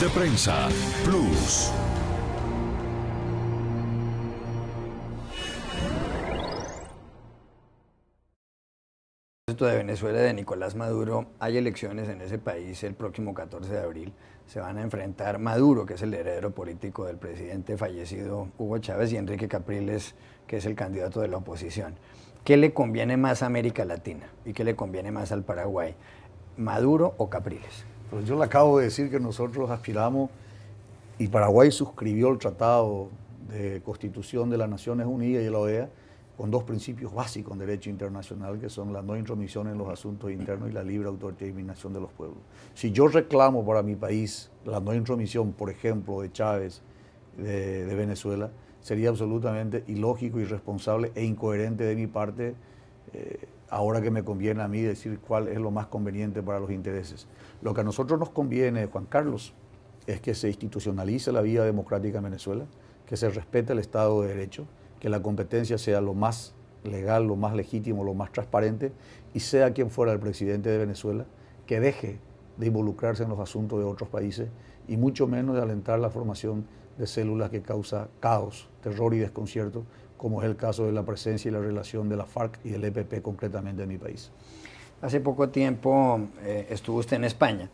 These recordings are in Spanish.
de Prensa Plus. de Venezuela de Nicolás Maduro, hay elecciones en ese país el próximo 14 de abril. Se van a enfrentar Maduro, que es el heredero político del presidente fallecido Hugo Chávez, y Enrique Capriles, que es el candidato de la oposición. ¿Qué le conviene más a América Latina y qué le conviene más al Paraguay? ¿Maduro o Capriles? yo le acabo de decir que nosotros aspiramos, y Paraguay suscribió el Tratado de Constitución de las Naciones Unidas y la e OEA, con dos principios básicos en derecho internacional, que son la no intromisión en los asuntos internos y la libre autodeterminación de los pueblos. Si yo reclamo para mi país la no intromisión, por ejemplo, de Chávez, de, Venezuela, sería absolutamente ilógico, irresponsable e incoherente de mi parte. Eh, ahora que me conviene a mí decir cuál es lo más conveniente para los intereses. Lo que a nosotros nos conviene, Juan Carlos, es que se institucionalice la vida democrática en Venezuela, que se respete el Estado de Derecho, que la competencia sea lo más legal, lo más legítimo, lo más transparente, y sea quien fuera el presidente de Venezuela, que deje de involucrarse en los asuntos de otros países y mucho menos de alentar la formación de células que causa caos, terror y desconcierto como es el caso de la presencia y la relación de la FARC y el EPP concretamente en mi país. Hace poco tiempo eh, estuvo usted en España.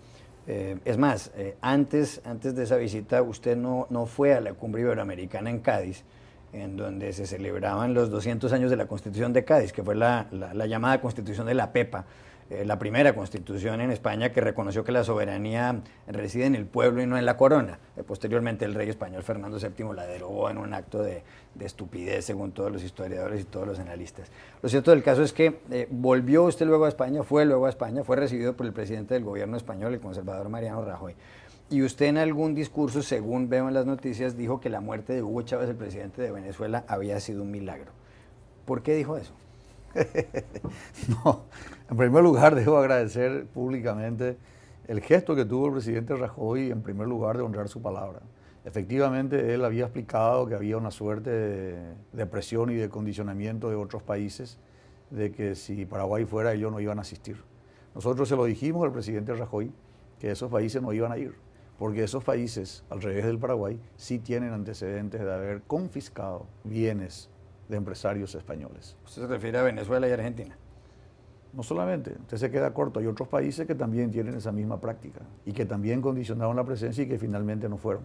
Eh, es más, eh, antes, antes de esa visita usted no, fue a la cumbre iberoamericana en Cádiz, en donde se celebraban los 200 años de la Constitución de Cádiz, que fue la llamada Constitución de la PEPA, eh, la primera constitución en España que reconoció que la soberanía reside en el pueblo y no en la corona. Eh, posteriormente el rey español Fernando VII la derogó en un acto de, estupidez, según todos los historiadores y todos los analistas. Lo cierto del caso es que eh, volvió usted luego a España, fue luego a España, fue recibido por el presidente del gobierno español, el conservador Mariano Rajoy. Y usted en algún discurso, según veo en las noticias, dijo que la muerte de Hugo Chávez, el presidente de Venezuela, había sido un milagro. ¿Por qué dijo eso? no, en primer lugar debo agradecer públicamente el gesto que tuvo el presidente Rajoy, en primer lugar de honrar su palabra. Efectivamente, él había explicado que había una suerte de, presión y de condicionamiento de otros países, de que si Paraguay fuera ellos no iban a asistir. Nosotros se lo dijimos al presidente Rajoy, que esos países no iban a ir, porque esos países, al revés del Paraguay, sí tienen antecedentes de haber confiscado bienes de empresarios españoles. ¿Usted se refiere a Venezuela y Argentina? No solamente, usted se queda corto, hay otros países que también tienen esa misma práctica y que también condicionaron la presencia y que finalmente no fueron.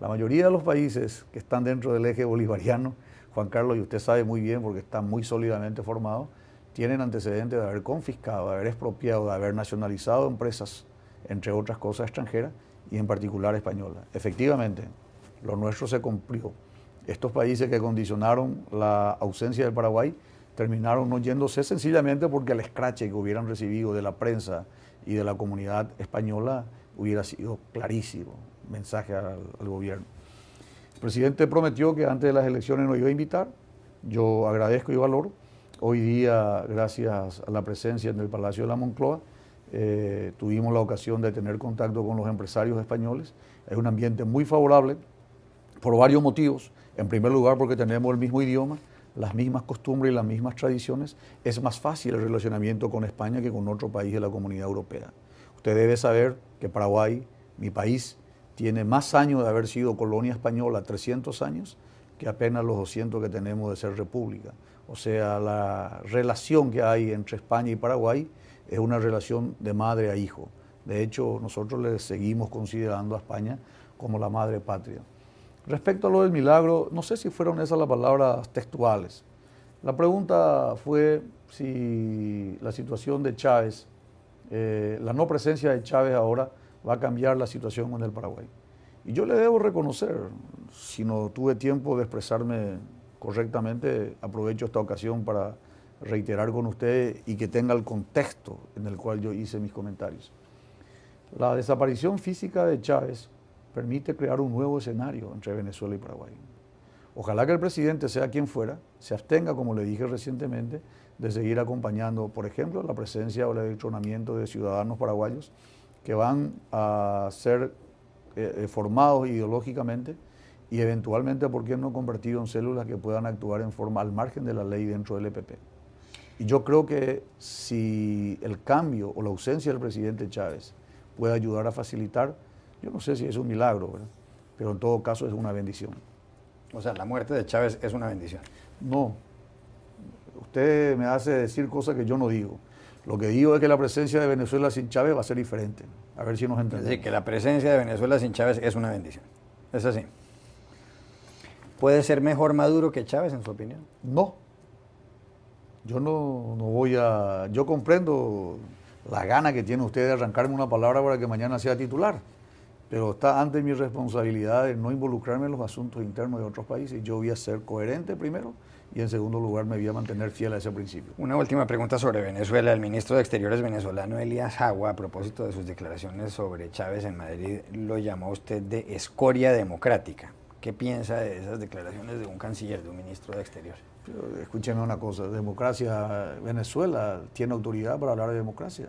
La mayoría de los países que están dentro del eje bolivariano, Juan Carlos, y usted sabe muy bien porque está muy sólidamente formado, tienen antecedentes de haber confiscado, de haber expropiado, de haber nacionalizado empresas, entre otras cosas extranjeras, y en particular españolas. Efectivamente, lo nuestro se cumplió estos países que condicionaron la ausencia del Paraguay terminaron no yéndose sencillamente porque el escrache que hubieran recibido de la prensa y de la comunidad española hubiera sido clarísimo, mensaje al, gobierno. El presidente prometió que antes de las elecciones nos iba a invitar, yo agradezco y valoro. Hoy día, gracias a la presencia en el Palacio de la Moncloa, eh, tuvimos la ocasión de tener contacto con los empresarios españoles. Es un ambiente muy favorable, por varios motivos. En primer lugar, porque tenemos el mismo idioma, las mismas costumbres y las mismas tradiciones. Es más fácil el relacionamiento con España que con otro país de la comunidad europea. Usted debe saber que Paraguay, mi país, tiene más años de haber sido colonia española, 300 años, que apenas los 200 que tenemos de ser república. O sea, la relación que hay entre España y Paraguay es una relación de madre a hijo. De hecho, nosotros le seguimos considerando a España como la madre patria. Respecto a lo del milagro, no sé si fueron esas las palabras textuales. La pregunta fue si la situación de Chávez, eh, la no presencia de Chávez ahora, va a cambiar la situación en el Paraguay. Y yo le debo reconocer, si no tuve tiempo de expresarme correctamente, aprovecho esta ocasión para reiterar con ustedes y que tenga el contexto en el cual yo hice mis comentarios. La desaparición física de Chávez permite crear un nuevo escenario entre Venezuela y Paraguay. Ojalá que el presidente, sea quien fuera, se abstenga, como le dije recientemente, de seguir acompañando, por ejemplo, la presencia o el electronamiento de ciudadanos paraguayos que van a ser eh, eh, formados ideológicamente y eventualmente, ¿por qué no convertidos en células que puedan actuar en forma al margen de la ley dentro del EPP? Y yo creo que si el cambio o la ausencia del presidente Chávez puede ayudar a facilitar yo no sé si es un milagro, pero en todo caso es una bendición. O sea, la muerte de Chávez es una bendición. No, usted me hace decir cosas que yo no digo. Lo que digo es que la presencia de Venezuela sin Chávez va a ser diferente. A ver si nos entendemos. Es decir, que la presencia de Venezuela sin Chávez es una bendición. Es así. ¿Puede ser mejor Maduro que Chávez, en su opinión? No. Yo no, no voy a... Yo comprendo la gana que tiene usted de arrancarme una palabra para que mañana sea titular pero está ante mi responsabilidad de no involucrarme en los asuntos internos de otros países. Yo voy a ser coherente primero y en segundo lugar me voy a mantener fiel a ese principio. Una última pregunta sobre Venezuela. El ministro de Exteriores venezolano Elías Agua, a propósito de sus declaraciones sobre Chávez en Madrid, lo llamó usted de escoria democrática. ¿Qué piensa de esas declaraciones de un canciller, de un ministro de Exteriores? Escúcheme una cosa, democracia, Venezuela tiene autoridad para hablar de democracia,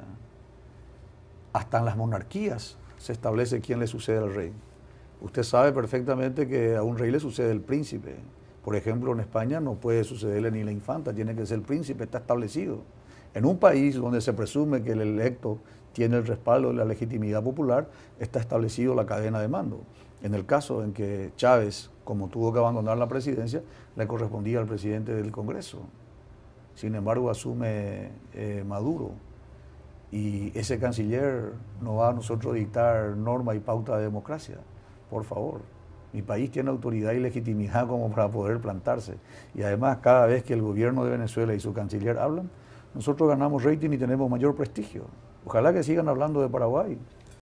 hasta en las monarquías se establece quién le sucede al rey. Usted sabe perfectamente que a un rey le sucede el príncipe. Por ejemplo, en España no puede sucederle ni la infanta, tiene que ser el príncipe, está establecido. En un país donde se presume que el electo tiene el respaldo de la legitimidad popular, está establecido la cadena de mando. En el caso en que Chávez, como tuvo que abandonar la presidencia, le correspondía al presidente del Congreso. Sin embargo, asume eh, Maduro y ese canciller no va a nosotros dictar norma y pauta de democracia, por favor. Mi país tiene autoridad y legitimidad como para poder plantarse. Y además, cada vez que el gobierno de Venezuela y su canciller hablan, nosotros ganamos rating y tenemos mayor prestigio. Ojalá que sigan hablando de Paraguay.